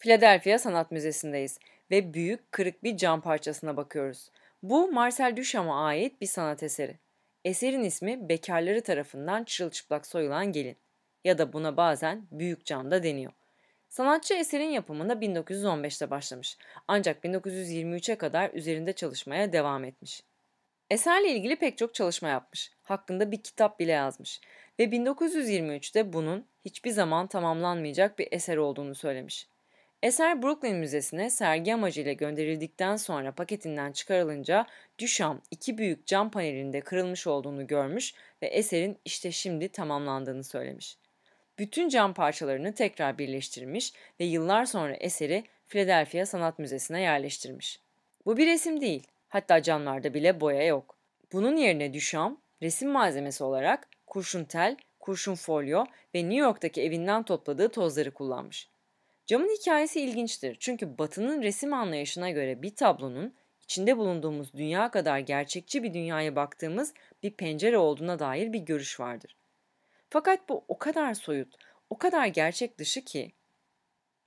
Philadelphia Sanat Müzesi'ndeyiz ve büyük kırık bir cam parçasına bakıyoruz. Bu Marcel Duchamp'a ait bir sanat eseri. Eserin ismi bekarları tarafından çırılçıplak soyulan gelin ya da buna bazen büyük cam da deniyor. Sanatçı eserin yapımında 1915'te başlamış ancak 1923'e kadar üzerinde çalışmaya devam etmiş. Eserle ilgili pek çok çalışma yapmış, hakkında bir kitap bile yazmış ve 1923'te bunun hiçbir zaman tamamlanmayacak bir eser olduğunu söylemiş. Eser Brooklyn Müzesi'ne sergi amacıyla gönderildikten sonra paketinden çıkarılınca Duchamp iki büyük cam panelinde kırılmış olduğunu görmüş ve eserin işte şimdi tamamlandığını söylemiş. Bütün cam parçalarını tekrar birleştirmiş ve yıllar sonra eseri Philadelphia Sanat Müzesi'ne yerleştirmiş. Bu bir resim değil. Hatta camlarda bile boya yok. Bunun yerine Duchamp resim malzemesi olarak kurşun tel, kurşun folyo ve New York'taki evinden topladığı tozları kullanmış. Camın hikayesi ilginçtir çünkü Batı'nın resim anlayışına göre bir tablonun içinde bulunduğumuz dünya kadar gerçekçi bir dünyaya baktığımız bir pencere olduğuna dair bir görüş vardır. Fakat bu o kadar soyut, o kadar gerçek dışı ki.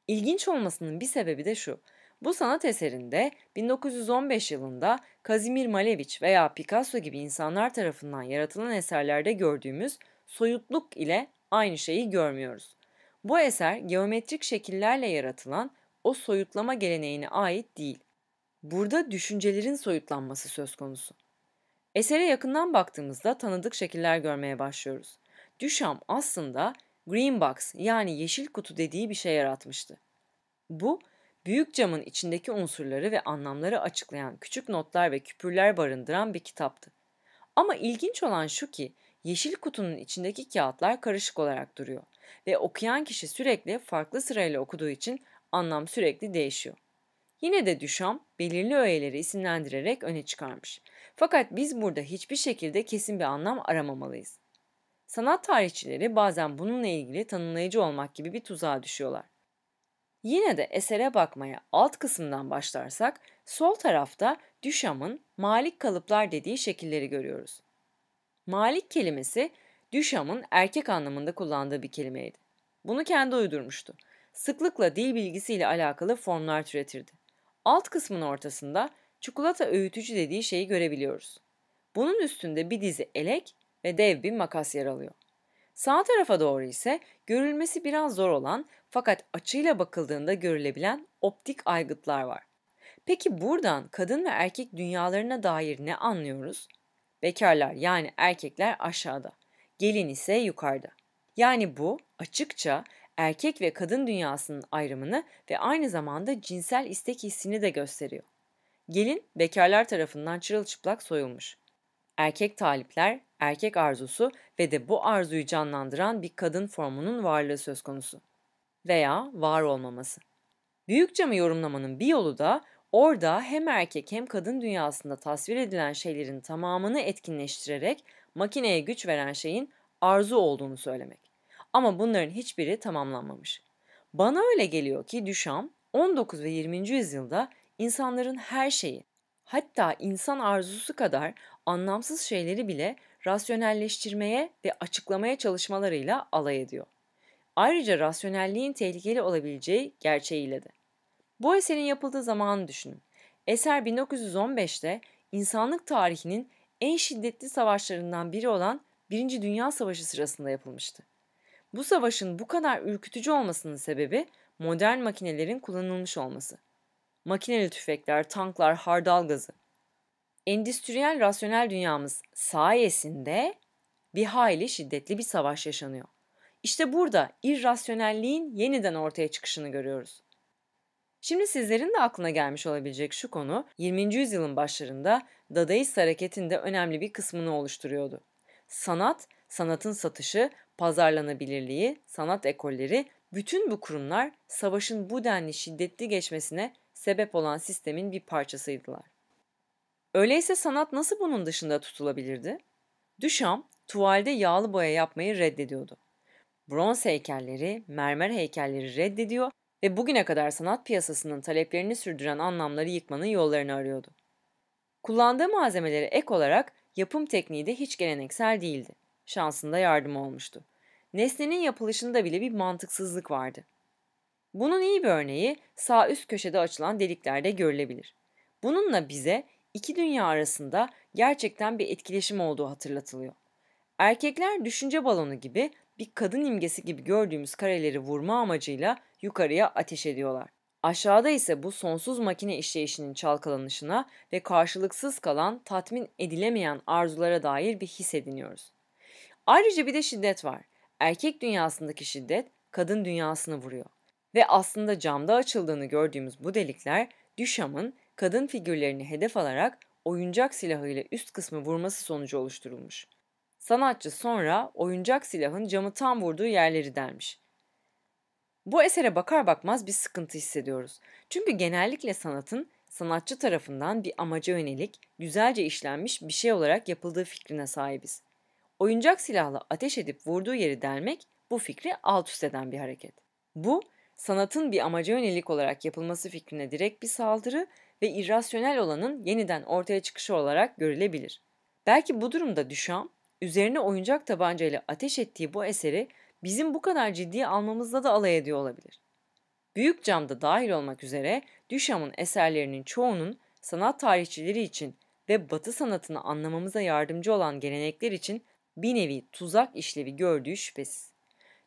İlginç olmasının bir sebebi de şu. Bu sanat eserinde 1915 yılında Kazimir Malevich veya Picasso gibi insanlar tarafından yaratılan eserlerde gördüğümüz soyutluk ile aynı şeyi görmüyoruz. Bu eser geometrik şekillerle yaratılan o soyutlama geleneğine ait değil. Burada düşüncelerin soyutlanması söz konusu. Esere yakından baktığımızda tanıdık şekiller görmeye başlıyoruz. Duchamp aslında green box yani yeşil kutu dediği bir şey yaratmıştı. Bu, büyük camın içindeki unsurları ve anlamları açıklayan küçük notlar ve küpürler barındıran bir kitaptı. Ama ilginç olan şu ki, yeşil kutunun içindeki kağıtlar karışık olarak duruyor ve okuyan kişi sürekli farklı sırayla okuduğu için anlam sürekli değişiyor. Yine de Duchamp belirli öğeleri isimlendirerek öne çıkarmış. Fakat biz burada hiçbir şekilde kesin bir anlam aramamalıyız. Sanat tarihçileri bazen bununla ilgili tanımlayıcı olmak gibi bir tuzağa düşüyorlar. Yine de esere bakmaya alt kısımdan başlarsak sol tarafta Duchamp'ın malik kalıplar dediği şekilleri görüyoruz. Malik kelimesi Düşamın erkek anlamında kullandığı bir kelimeydi. Bunu kendi uydurmuştu. Sıklıkla dil bilgisiyle alakalı formlar türetirdi. Alt kısmın ortasında çikolata öğütücü dediği şeyi görebiliyoruz. Bunun üstünde bir dizi elek ve dev bir makas yer alıyor. Sağ tarafa doğru ise görülmesi biraz zor olan fakat açıyla bakıldığında görülebilen optik aygıtlar var. Peki buradan kadın ve erkek dünyalarına dair ne anlıyoruz? Bekarlar yani erkekler aşağıda gelin ise yukarıda. Yani bu açıkça erkek ve kadın dünyasının ayrımını ve aynı zamanda cinsel istek hissini de gösteriyor. Gelin bekarlar tarafından çırılçıplak soyulmuş. Erkek talipler, erkek arzusu ve de bu arzuyu canlandıran bir kadın formunun varlığı söz konusu veya var olmaması. Büyükçe mi yorumlamanın bir yolu da Orada hem erkek hem kadın dünyasında tasvir edilen şeylerin tamamını etkinleştirerek makineye güç veren şeyin arzu olduğunu söylemek. Ama bunların hiçbiri tamamlanmamış. Bana öyle geliyor ki Düşam 19 ve 20. yüzyılda insanların her şeyi, hatta insan arzusu kadar anlamsız şeyleri bile rasyonelleştirmeye ve açıklamaya çalışmalarıyla alay ediyor. Ayrıca rasyonelliğin tehlikeli olabileceği gerçeğiyle de. Bu eserin yapıldığı zamanı düşünün. Eser 1915'te insanlık tarihinin en şiddetli savaşlarından biri olan Birinci Dünya Savaşı sırasında yapılmıştı. Bu savaşın bu kadar ürkütücü olmasının sebebi modern makinelerin kullanılmış olması. Makineli tüfekler, tanklar, hardal gazı. Endüstriyel rasyonel dünyamız sayesinde bir hayli şiddetli bir savaş yaşanıyor. İşte burada irrasyonelliğin yeniden ortaya çıkışını görüyoruz. Şimdi sizlerin de aklına gelmiş olabilecek şu konu 20. yüzyılın başlarında Dadaist hareketin de önemli bir kısmını oluşturuyordu. Sanat, sanatın satışı, pazarlanabilirliği, sanat ekolleri bütün bu kurumlar savaşın bu denli şiddetli geçmesine sebep olan sistemin bir parçasıydılar. Öyleyse sanat nasıl bunun dışında tutulabilirdi? Duchamp, tuvalde yağlı boya yapmayı reddediyordu. Bronz heykelleri, mermer heykelleri reddediyor ve bugüne kadar sanat piyasasının taleplerini sürdüren anlamları yıkmanın yollarını arıyordu. Kullandığı malzemeleri ek olarak yapım tekniği de hiç geleneksel değildi. Şansında yardım olmuştu. Nesnenin yapılışında bile bir mantıksızlık vardı. Bunun iyi bir örneği sağ üst köşede açılan deliklerde görülebilir. Bununla bize iki dünya arasında gerçekten bir etkileşim olduğu hatırlatılıyor. Erkekler düşünce balonu gibi bir kadın imgesi gibi gördüğümüz kareleri vurma amacıyla yukarıya ateş ediyorlar. Aşağıda ise bu sonsuz makine işleyişinin çalkalanışına ve karşılıksız kalan, tatmin edilemeyen arzulara dair bir his ediniyoruz. Ayrıca bir de şiddet var. Erkek dünyasındaki şiddet kadın dünyasını vuruyor. Ve aslında camda açıldığını gördüğümüz bu delikler Düşam'ın kadın figürlerini hedef alarak oyuncak silahıyla üst kısmı vurması sonucu oluşturulmuş. Sanatçı sonra oyuncak silahın camı tam vurduğu yerleri dermiş. Bu esere bakar bakmaz bir sıkıntı hissediyoruz. Çünkü genellikle sanatın sanatçı tarafından bir amaca yönelik güzelce işlenmiş bir şey olarak yapıldığı fikrine sahibiz. Oyuncak silahla ateş edip vurduğu yeri delmek bu fikri alt üst eden bir hareket. Bu, sanatın bir amaca yönelik olarak yapılması fikrine direkt bir saldırı ve irrasyonel olanın yeniden ortaya çıkışı olarak görülebilir. Belki bu durumda Duchamp, üzerine oyuncak tabanca ile ateş ettiği bu eseri bizim bu kadar ciddiye almamızla da alay ediyor olabilir. Büyük camda dahil olmak üzere Duchamp'ın eserlerinin çoğunun sanat tarihçileri için ve batı sanatını anlamamıza yardımcı olan gelenekler için bir nevi tuzak işlevi gördüğü şüphesiz.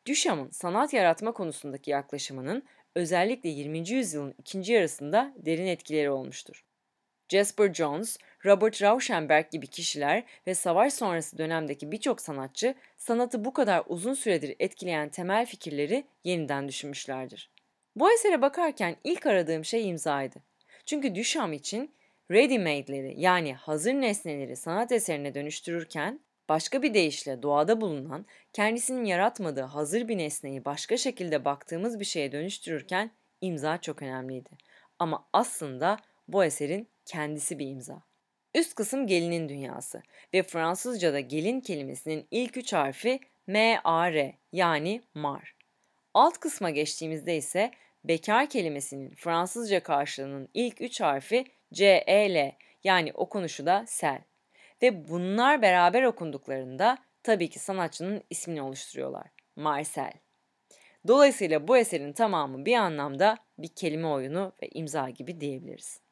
Duchamp'ın sanat yaratma konusundaki yaklaşımının özellikle 20. yüzyılın ikinci yarısında derin etkileri olmuştur. Jasper Jones, Robert Rauschenberg gibi kişiler ve savaş sonrası dönemdeki birçok sanatçı sanatı bu kadar uzun süredir etkileyen temel fikirleri yeniden düşünmüşlerdir. Bu esere bakarken ilk aradığım şey imzaydı. Çünkü Duchamp için ready-made'leri yani hazır nesneleri sanat eserine dönüştürürken başka bir deyişle doğada bulunan kendisinin yaratmadığı hazır bir nesneyi başka şekilde baktığımız bir şeye dönüştürürken imza çok önemliydi. Ama aslında bu eserin kendisi bir imza. Üst kısım gelinin dünyası ve Fransızca'da gelin kelimesinin ilk üç harfi M-A-R yani mar. Alt kısma geçtiğimizde ise bekar kelimesinin Fransızca karşılığının ilk üç harfi C-E-L yani okunuşu da sel. Ve bunlar beraber okunduklarında tabii ki sanatçının ismini oluşturuyorlar. Marcel. Dolayısıyla bu eserin tamamı bir anlamda bir kelime oyunu ve imza gibi diyebiliriz.